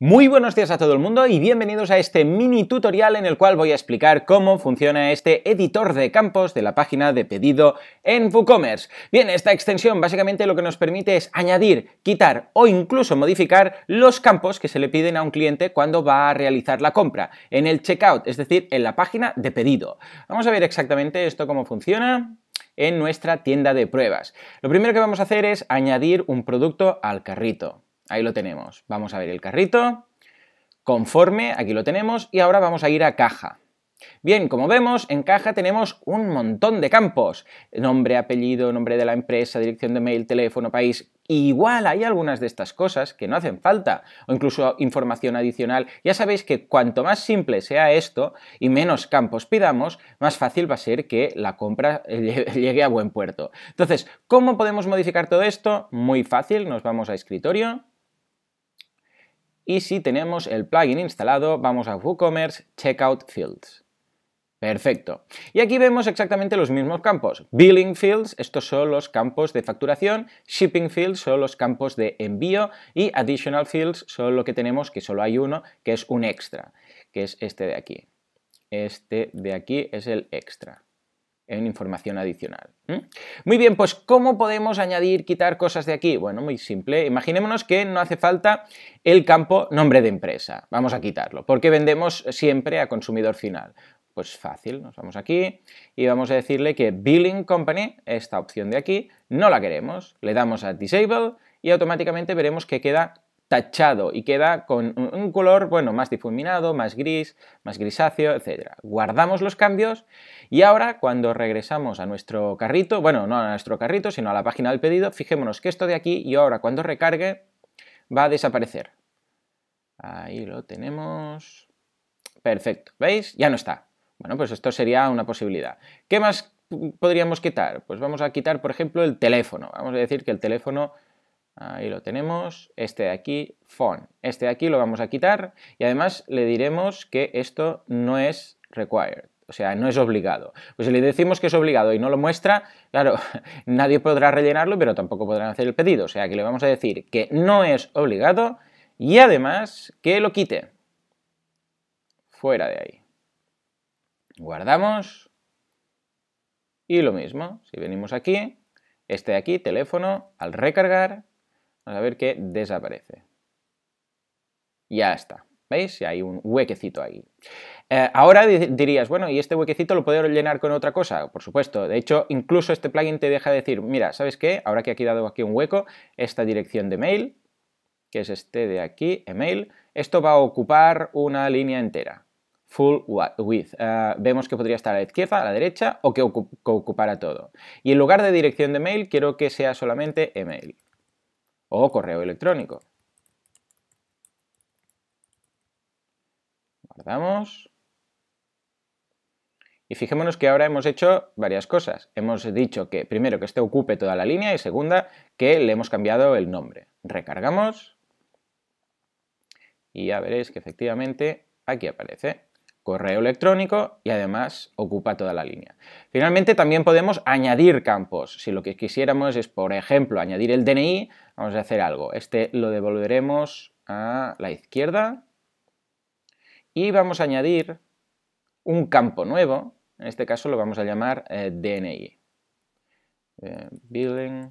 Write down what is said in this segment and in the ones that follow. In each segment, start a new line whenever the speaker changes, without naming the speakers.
Muy buenos días a todo el mundo y bienvenidos a este mini tutorial en el cual voy a explicar cómo funciona este editor de campos de la página de pedido en WooCommerce. Bien, esta extensión básicamente lo que nos permite es añadir, quitar o incluso modificar los campos que se le piden a un cliente cuando va a realizar la compra en el checkout, es decir, en la página de pedido. Vamos a ver exactamente esto cómo funciona en nuestra tienda de pruebas. Lo primero que vamos a hacer es añadir un producto al carrito. Ahí lo tenemos. Vamos a ver el carrito. Conforme, aquí lo tenemos. Y ahora vamos a ir a caja. Bien, como vemos, en caja tenemos un montón de campos. Nombre, apellido, nombre de la empresa, dirección de mail, teléfono, país. Igual hay algunas de estas cosas que no hacen falta, o incluso información adicional. Ya sabéis que cuanto más simple sea esto y menos campos pidamos, más fácil va a ser que la compra eh, llegue a buen puerto. Entonces, ¿cómo podemos modificar todo esto? Muy fácil, nos vamos a escritorio, y si tenemos el plugin instalado, vamos a WooCommerce Checkout Fields. Perfecto. Y aquí vemos exactamente los mismos campos. Billing Fields, estos son los campos de facturación, Shipping Fields son los campos de envío y Additional Fields son lo que tenemos, que solo hay uno, que es un extra, que es este de aquí. Este de aquí es el extra en información adicional. Muy bien, pues ¿cómo podemos añadir, quitar cosas de aquí? Bueno, muy simple. Imaginémonos que no hace falta el campo nombre de empresa. Vamos a quitarlo, porque vendemos siempre a consumidor final. Pues fácil, nos vamos aquí y vamos a decirle que Billing Company, esta opción de aquí, no la queremos. Le damos a Disable y automáticamente veremos que queda tachado y queda con un color, bueno, más difuminado, más gris, más grisáceo, etc. Guardamos los cambios y ahora cuando regresamos a nuestro carrito, bueno, no a nuestro carrito, sino a la página del pedido, fijémonos que esto de aquí y ahora cuando recargue va a desaparecer. Ahí lo tenemos. Perfecto, ¿veis? Ya no está. Bueno, pues esto sería una posibilidad. ¿Qué más podríamos quitar? Pues vamos a quitar, por ejemplo, el teléfono. Vamos a decir que el teléfono Ahí lo tenemos, este de aquí, Phone. Este de aquí lo vamos a quitar y además le diremos que esto no es required, o sea, no es obligado. Pues si le decimos que es obligado y no lo muestra, claro, nadie podrá rellenarlo, pero tampoco podrán hacer el pedido. O sea, que le vamos a decir que no es obligado y además que lo quite. Fuera de ahí. Guardamos. Y lo mismo, si venimos aquí, este de aquí, teléfono, al recargar, a ver que desaparece. Ya está. ¿Veis? Hay un huequecito ahí. Eh, ahora dirías, bueno, ¿y este huequecito lo puedo llenar con otra cosa? Por supuesto. De hecho, incluso este plugin te deja decir, mira, ¿sabes qué? Ahora que ha quedado aquí un hueco, esta dirección de mail, que es este de aquí, email, esto va a ocupar una línea entera. Full width. Eh, vemos que podría estar a la izquierda, a la derecha o que, que ocupara todo. Y en lugar de dirección de mail, quiero que sea solamente email o correo electrónico. Guardamos. Y fijémonos que ahora hemos hecho varias cosas. Hemos dicho que, primero, que este ocupe toda la línea y segunda, que le hemos cambiado el nombre. Recargamos y ya veréis que efectivamente aquí aparece correo electrónico y además ocupa toda la línea. Finalmente también podemos añadir campos. Si lo que quisiéramos es, por ejemplo, añadir el DNI, vamos a hacer algo. Este lo devolveremos a la izquierda y vamos a añadir un campo nuevo. En este caso lo vamos a llamar DNI. Eh, eh billing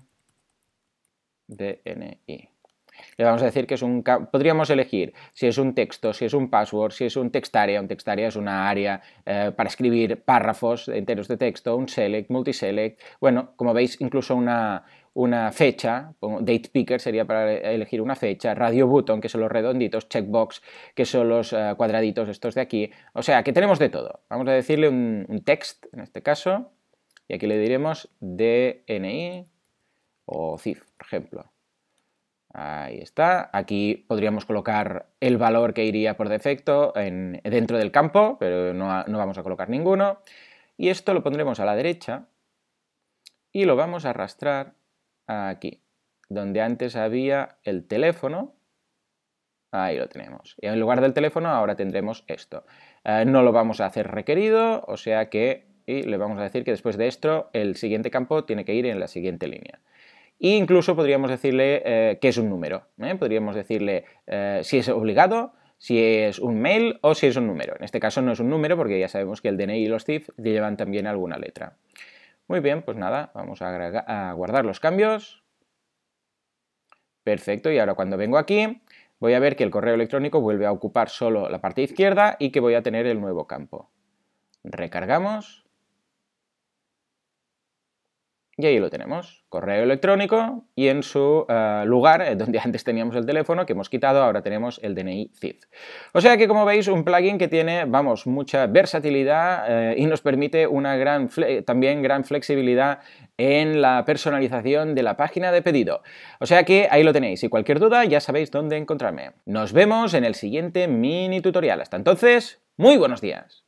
DNI. Le vamos a decir que es un podríamos elegir si es un texto, si es un password, si es un textarea, un textarea es una área eh, para escribir párrafos enteros de texto, un select, multiselect, bueno, como veis incluso una, una fecha, date picker sería para elegir una fecha, radio button, que son los redonditos, checkbox, que son los eh, cuadraditos estos de aquí. O sea, que tenemos de todo. Vamos a decirle un, un text, en este caso, y aquí le diremos DNI o CIF, por ejemplo. Ahí está. Aquí podríamos colocar el valor que iría por defecto dentro del campo, pero no, vamos a colocar ninguno. Y esto lo pondremos a la derecha y lo vamos a arrastrar aquí, donde antes había el teléfono. Ahí lo tenemos. Y en lugar del teléfono ahora tendremos esto. Eh, no lo vamos a hacer requerido, o sea que y le vamos a decir que después de esto el siguiente campo tiene que ir en la siguiente línea. E incluso podríamos decirle eh, que es un número. ¿eh? Podríamos decirle eh, si es obligado, si es un mail o si es un número. En este caso no es un número porque ya sabemos que el DNI y los CIF llevan también alguna letra. Muy bien, pues nada, vamos a guardar los cambios. Perfecto, y ahora cuando vengo aquí voy a ver que el correo electrónico vuelve a ocupar solo la parte izquierda y que voy a tener el nuevo campo. Recargamos y ahí lo tenemos, correo electrónico y en su eh, lugar, eh, donde antes teníamos el teléfono que hemos quitado, ahora tenemos el DNI CID. O sea que como veis, un plugin que tiene, vamos, mucha versatilidad eh, y nos permite una gran también gran flexibilidad en la personalización de la página de pedido. O sea que ahí lo tenéis y cualquier duda ya sabéis dónde encontrarme. Nos vemos en el siguiente mini tutorial. Hasta entonces, muy buenos días.